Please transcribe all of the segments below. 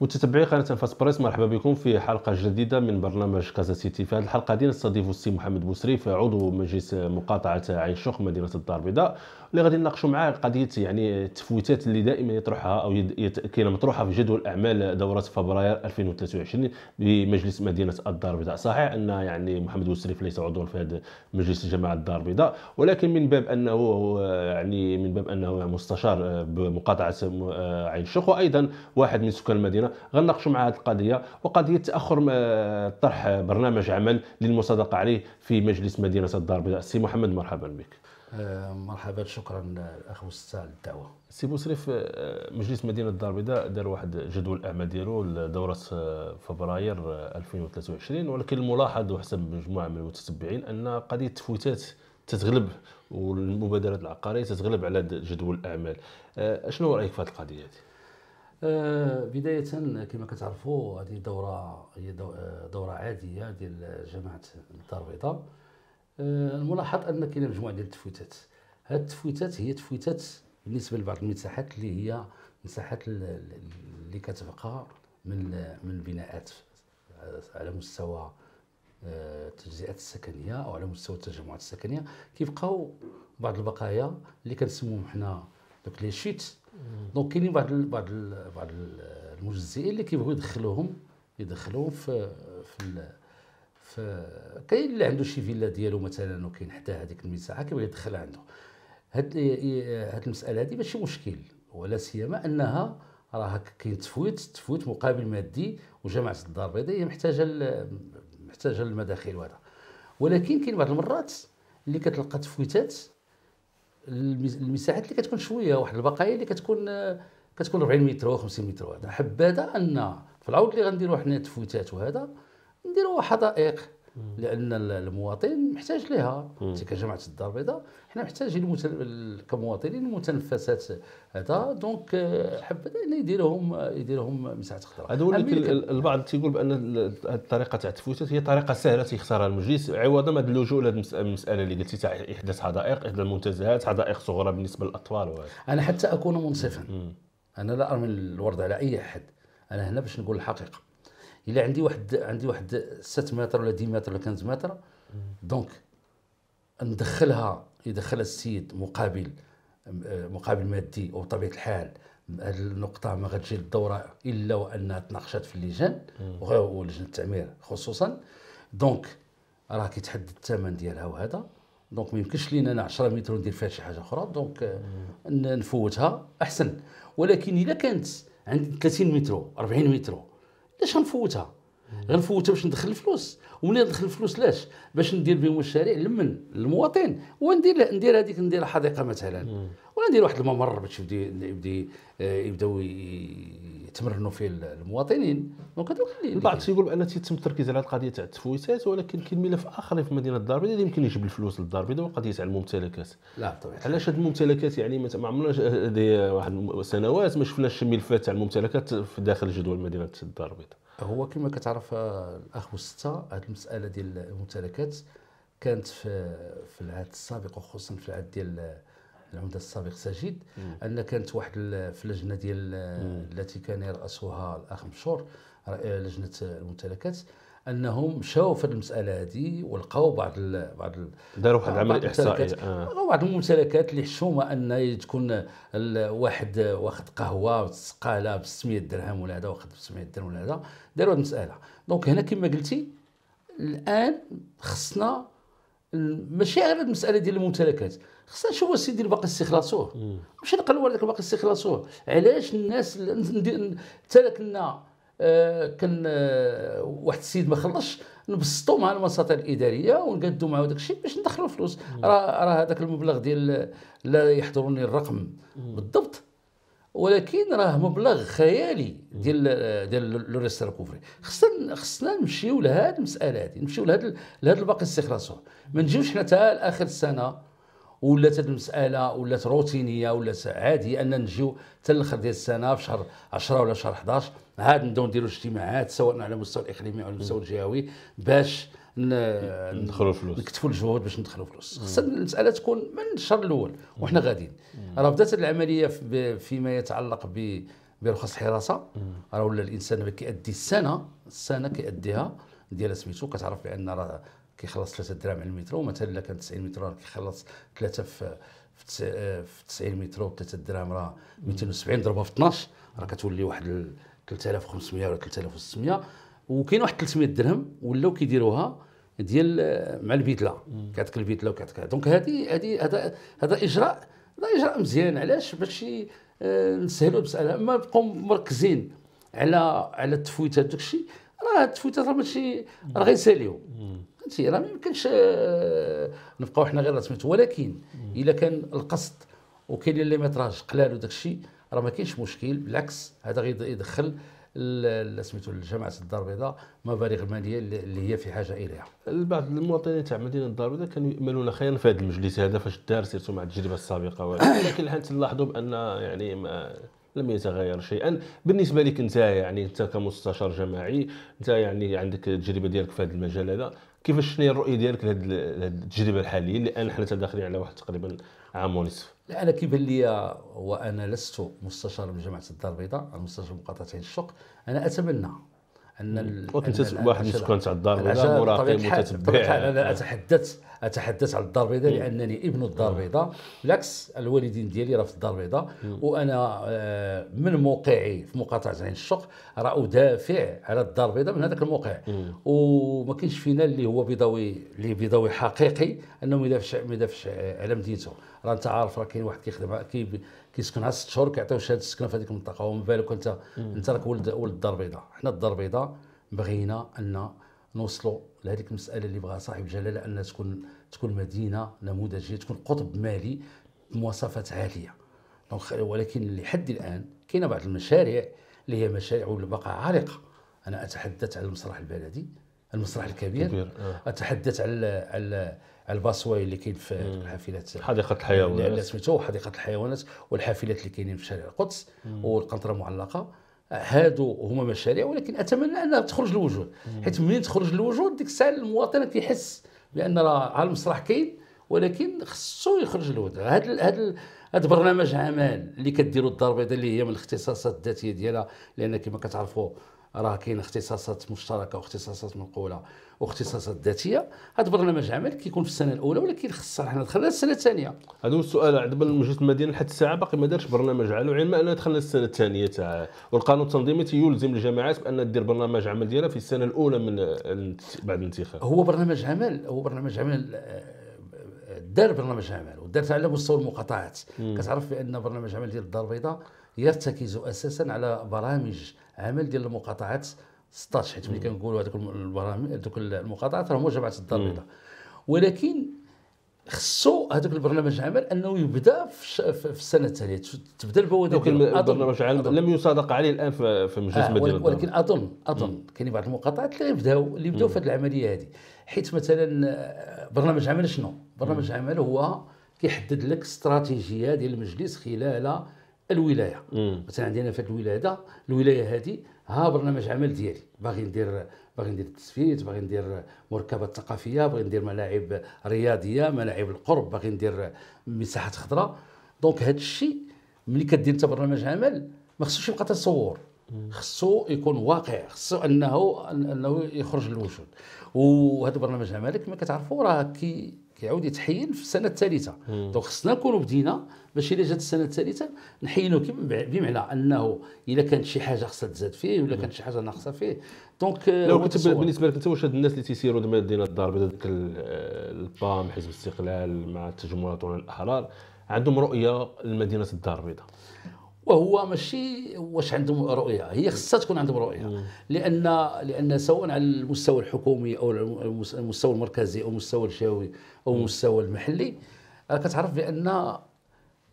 متتبعي قناة الفاس بريس مرحبا بكم في حلقة جديدة من برنامج كازا سيتي في هذه الحلقة دي نستضيف السي محمد بوسري عضو مجلس مقاطعة عين شخ مدينة الدار البيضاء اللي غادي نناقشوا معاه قضيه يعني التفويتات اللي دائما يطرحها او يت... كاينه مطروحه في جدول اعمال دوره فبراير 2023 بمجلس مدينه الدار البيضاء صحيح ان يعني محمد بوسريف ليس عضوا في هذا مجلس جماعه الدار البيضاء ولكن من باب انه يعني من باب انه مستشار بمقاطعه عين الشيخ وايضا واحد من سكان المدينه غنناقشوا مع هذه القضيه وقضيه تاخر طرح برنامج عمل للمصادقه عليه في مجلس مدينه الدار البيضاء سي محمد مرحبا بك آه، مرحبا شكرا وستا على الدعوه سي بوسريف آه، مجلس مدينه الدار البيضاء دار واحد جدول الاعمال ديالو لدوره فبراير 2023 آه، ولكن الملاحظ وحسب مجموعه من المتتبعين ان قضيه التفويتات تتغلب والمبادرات العقاريه تتغلب على جدول الاعمال شنو رايك في هذه القضيه هذه بدايه كما كتعرفوا هذه دوره هي دوره عاديه ديال جماعه الدار البيضاء آه، الملاحظ ان كاين مجموعه ديال التفويتات هاد التفويتات هي تفويتات بالنسبه لبعض المساحات اللي هي مساحات اللي كتبقى من من البناءات آه، على مستوى آه، التجزئات السكنيه او على مستوى التجمعات السكنيه كيبقاو بعض البقايا اللي كنسموهم حنا دوك لي شيت دونك كاينين بعض بعض بعض المجزئين اللي كيبغيو يدخلوهم يدخلوهم في في فكاين اللي عنده شي فيلا ديالو مثلا وكاين حتى هذيك المساحه كيبغي يدخلها عنده هاد هاد المساله هذه ماشي مشكل ولا سيما انها راه كاين تفويت تفويت مقابل مادي وجامعه الدار البيضاء هي محتاجه محتاجه للمداخل وهذا ولكن كاين بعض المرات اللي كتلقى تفويتات المساحات اللي كتكون شويه واحد البقايا اللي كتكون كتكون 40 متر و 50 متر وهذا حبذا ان في العود اللي غنديروا حنا تفويتات وهذا نديروا حدائق لان المواطن محتاج لها انت كجماعه الدار البيضاء حنا محتاجين المتن... كمواطنين المتنفسات هذا دونك آه، حبذا ان يديرهم آه، يديرهم مساحه خضراء هذا ولكن البعض تيقول بان الطريقه تاع التفوتات هي طريقه سهله تيختارها المجلس عوضا ما اللجوء المساله اللي قلتي تاع احداث حدائق احدى المنتزهات حدائق صغرى بالنسبه للاطفال وهذا انا حتى اكون منصفا انا لا ارمي الورد على اي احد انا هنا باش نقول الحقيقه الا عندي واحد عندي واحد 6 متر ولا 10 متر ولا 15 متر دونك ندخلها يدخلها السيد مقابل مقابل مادي وبطبيعه الحال هذه النقطة ما غاتجي للدورة إلا وأنها تناقشات في اللجان ولجنة التعمير خصوصا دونك راه كيتحدد الثمن ديالها وهذا دونك ما يمكنش لينا انا 10 متر ندير فيها شي حاجه اخرى دونك نفوتها احسن ولكن الا كانت عندي 30 متر 40 متر das ist schon Futter. غنفوتها باش ندخل الفلوس ومنين ندخل الفلوس لاش باش ندير بهم المشاريع لمن المواطن وندير ندير هذيك ندير حديقه مثلا ولا ندير واحد الممر باش يبدي يبدي يبداو يتمرنوا فيه المواطنين دونك هذا البعض تيقول بان تيتم التركيز على القضيه تاع التفويتات ولكن كاين ملف اخر في مدينه الدار البيضاء يمكن يجيب الفلوس للدار البيضاء وقضيه تاع الممتلكات لا طبعا علاش هاد الممتلكات يعني ما عمرناش هذه واحد سنوات ما شفناش ملفات تاع الممتلكات في داخل جدول مدينه الدار البيضاء هو كما كتعرف آه، الاخ وسته هذه المساله ديال الممتلكات كانت في في العهد السابق وخصوصا في العهد ديال آه، العمده السابق سجيد ان كانت واحد في اللجنه ديال آه، التي كان يراسها الاخ مشور لجنه الممتلكات انهم شافوا في المساله هذه ولقاو بعض الـ بعض ال داروا واحد العمل احصائي آه. بعض الممتلكات اللي حشومه ان تكون واحد واخد قهوه وتسقى ب 600 درهم ولا هذا واخد ب 700 درهم ولا هذا داروا هذه المساله دونك هنا كما قلتي الان خصنا ماشي غير المساله ديال الممتلكات خصنا نشوفوا السيد اللي باقي استخلاصوه ماشي نقلوا هذاك باقي استخلاصوه علاش الناس ترك لنا كان آه، واحد السيد ما خلصش نبسطوا مع الوساطه الاداريه ونقادوا معاه داك الشيء باش ندخلوا فلوس راه راه هذاك المبلغ ديال لا يحضرني الرقم بالضبط ولكن راه مبلغ خيالي ديال آه، ديال لو ريستر كوفري خصنا خصنا نمشيو لهاد المساله هذه نمشيو لهاد لهاد الباقي استخلاصه ما نجيوش حنا تاع اخر السنه ولات هذه المساله ولات روتينيه ولات عاديه ان نجيو حتى الاخر ديال السنه في شهر 10 ولا شهر 11 عاد نبداو نديروا اجتماعات سواء على المستوى الاقليمي او على المستوى الجهوي باش ندخلوا فلوس نكتفوا الجهود باش ندخلوا فلوس خصنا المساله تكون من الشهر الاول وحنا غاديين راه بدات العمليه فيما يتعلق ب برخص الحراسه راه ولا الانسان كيأدي السنه السنه كيأديها ديال سميتو كتعرف بان راه كيخلص 3 دراهم على المترو مثلا الا كان 90 مترو راه كيخلص 3 في في 90 مترو 3 دراهم راه 270 ضربها في 12 راه كتولي واحد 3500 ولا 3600 وكاين واحد 300 درهم ولاو كيديروها ديال مع البيدله كيعطيك البيدله وكيعطيك دونك هذه هذه هذا هذا اجراء هذا اجراء مزيان علاش باش آه، نسهلوا المساله اما نبقاو مركزين على على التفويت هذاك الشيء راه تفوت راه ماشي راه غيساليو فهمتي راه ما يمكنش آه، نبقاو حنا غير سميتو ولكن الا كان القصد وكاين لي ميتراج قلال وداك الشيء راه ما كاينش مشكل بالعكس هذا غيدخل سميتو جماعه الدار البيضاء مبالغ ماليه اللي هي في حاجه اليها. بعض المواطنين تاع مدينه الدار البيضاء كانوا ياملون خيرا في هذا المجلس هذا فاش دار سيرتو مع التجربه السابقه ولكن الان تلاحظوا بان يعني ما لم يتغير شيئا بالنسبه لك انت يعني انت كمستشار جماعي انت يعني عندك التجربه ديالك في هذا المجال هذا كيفاش شنو الرؤيه ديالك لهذه التجربه الحاليه لان حنا داخلين على واحد تقريبا عام ونصف لا انا كيبان لي وانا لست مستشار بجامعه الدار البيضاء مستشار بمقاطعه عين الشق انا اتمنى ان وكنت واحد من تاع الدار البيضاء مراقب متتبع انا اتحدث اتحدث عن الدار البيضاء لانني ابن الدار البيضاء بالعكس الوالدين ديالي راه في الدار البيضاء وانا آه، من موقعي في مقاطعه عين الشق راه ادافع على الدار البيضاء من هذاك الموقع وما كاينش فينا اللي هو بيضاوي اللي بيضاوي حقيقي انه ما يدافعش ما يدافعش آه، على مدينته راه انت عارف راه كاين واحد كيخدم كيسكن عا ست شهور كيعطيو شهاده السكنه في هذيك المنطقه ومن بالك انت انت راك ولد ولد الدار البيضاء حنا الدار البيضاء بغينا ان نوصلوا لهذيك المساله اللي بغاها صاحب الجلاله ان تكون تكون مدينه نموذجيه تكون قطب مالي بمواصفات عاليه ولكن لحد الان كاين بعض المشاريع اللي هي مشاريع والبقاء عارقه انا اتحدث على المسرح البلدي المسرح الكبير كبير. آه. اتحدث على على الباسواي اللي كاين في حافلات حديقه الحيوانات سميتو حديقه الحيوانات والحافلات اللي كاينين في شارع القدس والقنطره معلقه هادو هما مشاريع ولكن اتمنى انها تخرج للوجود حيت منين تخرج للوجود ديك الساعه المواطن كيحس بان راه على المسرح كاين ولكن خصو يخرج للوجود هاد هاد هاد برنامج عمل اللي كديروا الدار البيضاء اللي هي من الاختصاصات الذاتيه ديالها لان كما كتعرفوا راه كاين اختصاصات مشتركه واختصاصات منقوله واختصاصات ذاتيه هذا برنامج عمل كيكون في السنه الاولى ولكن خصنا حنا دخلنا السنه الثانيه هذا هو السؤال عند مجلس المدينه لحد الساعه باقي ما دارش برنامج عمل وعلم اننا دخلنا السنه الثانيه تاع والقانون التنظيمي تيلزم الجامعات بان دير برنامج عمل ديالها في السنه الاولى من بعد الانتخاب هو برنامج عمل هو برنامج عمل آه، دار برنامج عمل ودارت على مستوى المقاطعات كتعرف بان برنامج عمل ديال الدار البيضاء يرتكز اساسا على برامج عمل ديال المقاطعات 16 حيت ملي كنقولوا هذوك البرامج هذوك المقاطعات راهم جماعه الدار البيضاء ولكن خصو هذاك البرنامج العمل انه يبدا في, السنه التاليه تبدا البوادر البرنامج العمل لم يصادق عليه الان في مجلس آه المدينه ولكن اظن اظن كاين بعض المقاطعات اللي يبداو اللي يبداو في هذه العمليه هذه حيت مثلا آه، برنامج عمل شنو؟ برنامج عمل هو كيحدد لك استراتيجيه ديال المجلس خلال الولايه مثلا عندنا في الولايه الولايه هذه ها برنامج عمل ديالي باغي ندير باغي ندير التسفيت باغي ندير مركبات ثقافيه باغي ندير ملاعب رياضيه ملاعب القرب باغي ندير مساحات خضراء دونك هذا الشيء ملي كدير انت برنامج عمل ما خصوش يبقى تصور خصو يكون واقع خصو انه انه يخرج للوجود وهذا برنامج عملك ما كتعرفوا راه كي كيعاود يتحين في السنه الثالثه دونك خصنا نكونوا بدينا باش الا جات السنه الثالثه نحينو بمعنى انه الا كانت شي حاجه خصها تزاد فيه ولا كانت شي حاجه ناقصه فيه دونك لو كنت بالنسبه لك انت واش هاد الناس اللي تيسيروا دابا دينا الدار بدا داك آه، البام حزب الاستقلال مع التجمعات والاحرار عندهم رؤيه لمدينه الدار البيضاء وهو ماشي واش عندهم رؤيه هي خصها تكون عندهم رؤيه لان لان سواء على المستوى الحكومي او المستوى المركزي او المستوى الجوي او المستوى المحلي آه، كتعرف بان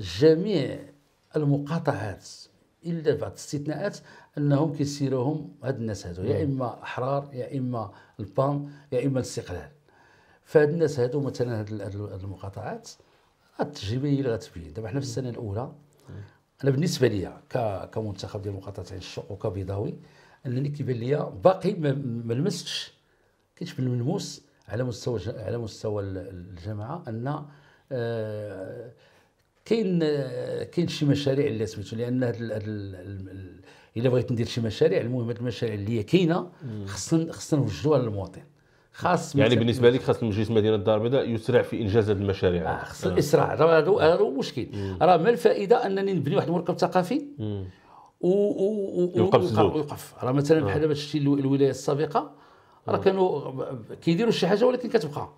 جميع المقاطعات الا بعض الاستثناءات انهم كيسيروهم هاد الناس هادو يا اما احرار يا اما البام يا اما الاستقلال فهاد الناس هادو مثلا هاد المقاطعات التجربه هي اللي غتبين دابا حنا في السنه الاولى انا بالنسبه لي كمنتخب ديال مقاطعه عين الشق وكبيضاوي انني كيبان لي باقي ما لمستش كيتبان ملموس على مستوى على مستوى الجامعه ان آه، كاين آه، كاين شي مشاريع اللي سميتو لان هاد الا بغيت ندير شي مشاريع المهم هاد المشاريع اللي هي كاينه خصنا خصنا نوجدوها للمواطن خاص يعني بالنسبه لك خاص مجلس مدينه الدار البيضاء يسرع في انجاز هذه المشاريع آه، خاص الاسراع راه هذا هو المشكل راه ما الفائده انني نبني واحد المركب ثقافي ويوقف يوقف راه مثلا آه. بحال دابا شتي الولايه السابقه راه كانوا كيديروا شي حاجه ولكن كتبقى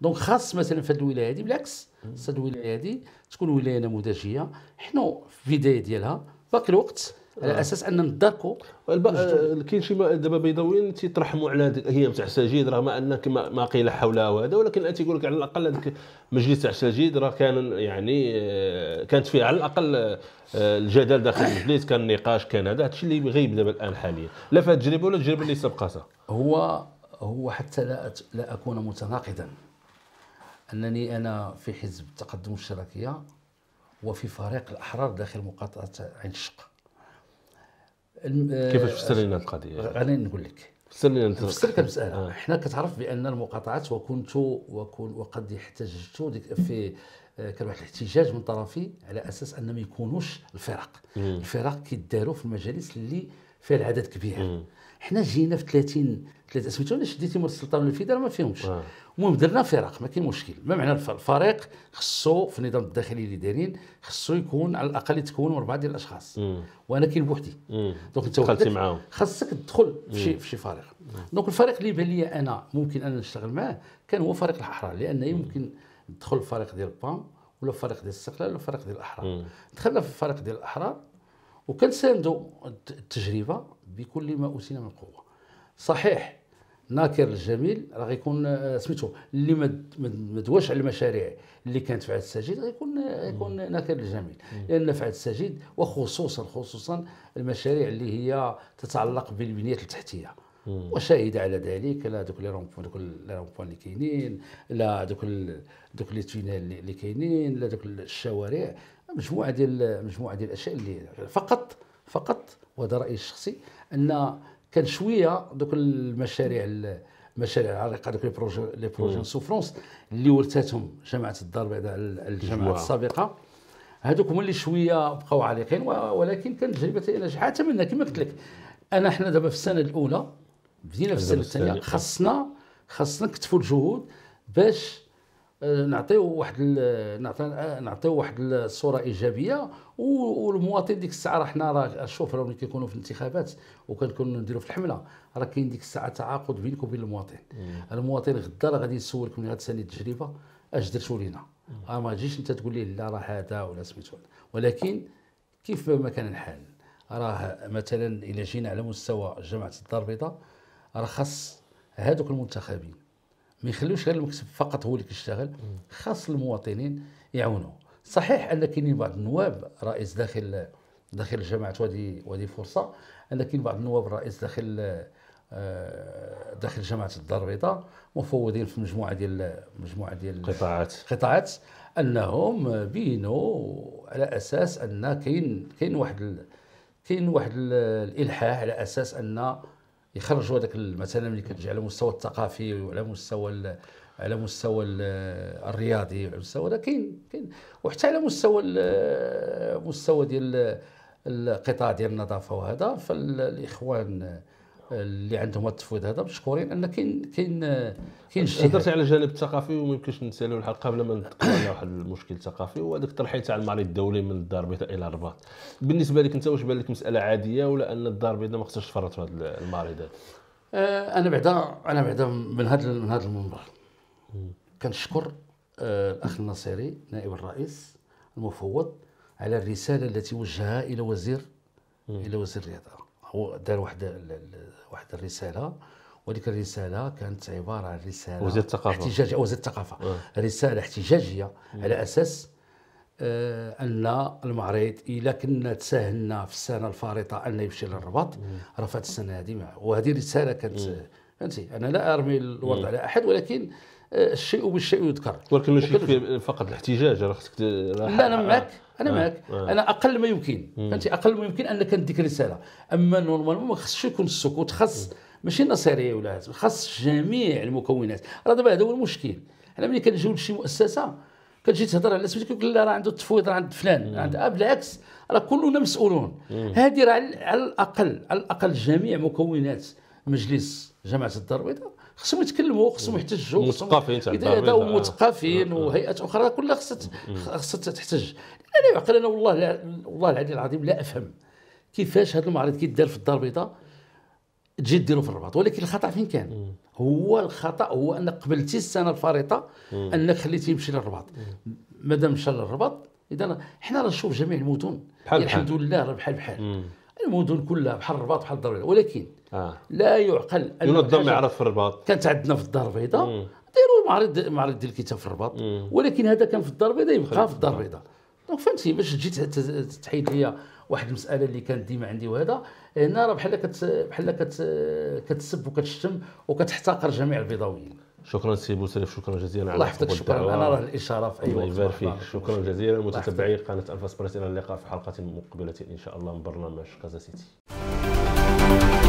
دونك خاص مثلا في هذه الولايه هذه بالعكس هذه الولايه هذه تكون ولايه نموذجيه حنا في البدايه ديالها باقي الوقت على آه. اساس ان نضاقوا آه، كاين شي دابا بيضاويين تيترحموا على هي تاع سجيد رغم ان ما قيل حولها وهذا ولكن تيقول لك على الاقل هذاك المجلس تاع سجيد راه كان يعني آه، كانت فيه على الاقل الجدل داخل المجلس كان النقاش كان هذا هادشي اللي غيب دابا الان حاليا لا في التجربه ولا التجربه اللي سبقتها هو هو حتى لا لا اكون متناقضا انني انا في حزب التقدم الاشتراكيه وفي فريق الاحرار داخل مقاطعه عين الشق الم... آه، كيفاش فسر لنا القضيه؟ غادي نقول لك فسر لنا فسر المساله آه. حنا كتعرف بان المقاطعات وكنت وكن وقد احتجت في آه، كان واحد الاحتجاج من طرفي على اساس انهم ما يكونوش الفرق مم. الفرق كيداروا في المجالس اللي فيها العدد كبير حنا جينا في 30 ثلاثه سميتو انا شديتي من السلطان الفيدا ما فيهمش المهم درنا فرق ما كاين مشكل ما معنى الفريق خصو في النظام الداخلي اللي دايرين خصو يكون على الاقل تكون اربعه ديال الاشخاص مم. وانا كاين بوحدي دونك انت دخلتي معاهم خاصك تدخل في شي في شي فريق دونك الفريق اللي بان لي انا ممكن انا نشتغل معاه كان هو فريق الاحرار لان يمكن ندخل الفريق ديال بام ولا الفريق ديال الاستقلال ولا الفريق ديال الاحرار دخلنا في الفريق ديال الاحرار وكنساندوا التجربه بكل ما اوتينا من قوه صحيح ناكر الجميل راه غيكون آه، سميتو اللي ما دواش على المشاريع اللي كانت في عهد السجيد غيكون غيكون آه، ناكر الجميل لان في عهد السجيد وخصوصا خصوصا المشاريع اللي هي تتعلق بالبنيه التحتيه وشاهد على ذلك لا دوك لي رونبوان دوك لي رونبوان اللي كاينين لا دوك دوك لي تونيل اللي كاينين لا دوك الشوارع مجموعه ديال مجموعه ديال الاشياء اللي فقط فقط وهذا رايي الشخصي ان كان شويه دوك المشاريع المشاريع العريقه دوك لي بروجي لي بروجي سوفرونس اللي ورثتهم جامعه الدار البيضاء الجامعه السابقه هذوك هما اللي شويه بقاو عالقين ولكن كانت تجربه ناجحه اتمنى كما قلت لك انا حنا دابا في السنه الاولى بدينا في السنه الثانيه خاصنا خاصنا نكتفوا الجهود باش آه، نعطيو واحد آه، نعطيو واحد الصوره ايجابيه والمواطن ديك الساعه راه حنا راه راه ملي كيكونوا في الانتخابات وكنكونوا نديروا في الحمله راه كاين ديك الساعه تعاقد بينك وبين المواطن المواطن غدا راه غادي يسولك من هذه السنه التجربه اش درتوا لينا آه، ما تجيش انت تقول لي لا راه هذا ولا سميتو ولكن كيف ما كان الحال راه مثلا الى جينا على مستوى جامعه الدار البيضاء راه خاص هذوك المنتخبين ما يخلوش غير المكتب فقط هو اللي كيشتغل خاص المواطنين يعاونوا صحيح ان كاينين بعض النواب رئيس داخل داخل جماعه وادي وادي فرصه ان كاين بعض النواب رئيس داخل آه، داخل جماعه الدار البيضاء مفوضين في مجموعه ديال مجموعه ديال قطاعات قطاعات انهم بينوا على اساس ان كاين كاين واحد كاين واحد الالحاح على اساس ان يخرجوا هذاك مثلا اللي كتجي على مستوى الثقافي وعلى مستوى على مستوى الرياضي وعلى مستوى هذا كاين كاين وحتى على مستوى مستوى ديال القطاع ديال النظافه وهذا فالاخوان اللي عندهم التفويض هذا مشكورين ان كاين كاين كاين هضرتي على الجانب الثقافي وما يمكنش نسالوا الحلقه قبل ما نتكلم على واحد المشكل الثقافي هو هذاك تاع المريض الدولي من الدار البيضاء الى الرباط بالنسبه لك انت واش بان لك مساله عاديه ولا ان الدار البيضاء ما خصهاش تفرط في هذا المعرض آه، هذا انا بعدا انا بعدا من هذا من هذا المنبر كنشكر آه، الاخ الناصري نائب الرئيس المفوض على الرساله التي وجهها الى وزير الى وزير الرياضه هو دار واحد واحد الرساله وديك الرساله كانت عباره عن رساله وزير الثقافه احتجاجيه وزير الثقافه آه. رساله احتجاجيه على اساس آه، ان المعرض الا كنا تساهلنا في السنه الفارطه انه يمشي للرباط رفعت السنه هذه معه وهذه الرساله كانت فهمتي انا لا ارمي الوضع على احد ولكن آه، الشيء بالشيء يذكر ولكن ماشي فقط الاحتجاج راه خصك لا انا معك انا آه. معك آه. انا اقل ما يمكن فهمتي اقل ما يمكن انك نديك رساله اما نورمالمون ما خصش يكون السكوت خاص ماشي النصيريه ولا خاص جميع المكونات راه دابا هذا هو المشكل حنا ملي كنجيو لشي مؤسسه كتجي تهضر على سميتك كيقول لا راه عنده التفويض راه عند فلان عند بالعكس راه كلنا مسؤولون هذه راه على الاقل على الاقل جميع مكونات مجلس جماعه الدار البيضاء خصهم يتكلموا خصهم يحتجوا مثقفين اذا مثقفين وهيئات اخرى كلها خصها خصها تحتج انا يعقل انا والله لا والله العلي العظيم لا افهم كيفاش هذا المعرض كيدار في الدار البيضاء تجي ديرو في الرباط ولكن الخطا فين كان هو الخطا هو انك قبلتي السنه الفارطه انك خليتيه يمشي للرباط مادام مشى للرباط اذا حنا راه نشوف جميع المدن الحمد لله راه بحال بحال المدن كلها بحال الرباط بحال الدار ولكن آه. لا يعقل ينظم معرض في الرباط كانت عندنا في الدار البيضاء ديروا معرض معرض ديال الكتاب في الرباط ولكن هذا كان في الدار البيضاء يبقى في الدار البيضاء دونك فهمتي باش تجي تحيد ليا واحد المساله اللي كانت ديما عندي وهذا هنا راه بحال كت بحال كت كتسب وكتشتم وكتحتقر جميع البيضاويين شكرا سي بوسريف شكرا جزيلا على يحفظك شكرا انا راه الاشاره في اي وقت الله يبارك فيك شكرا جزيلا متتبعي قناه الفا الى اللقاء في حلقه مقبله ان شاء الله من برنامج كازا سيتي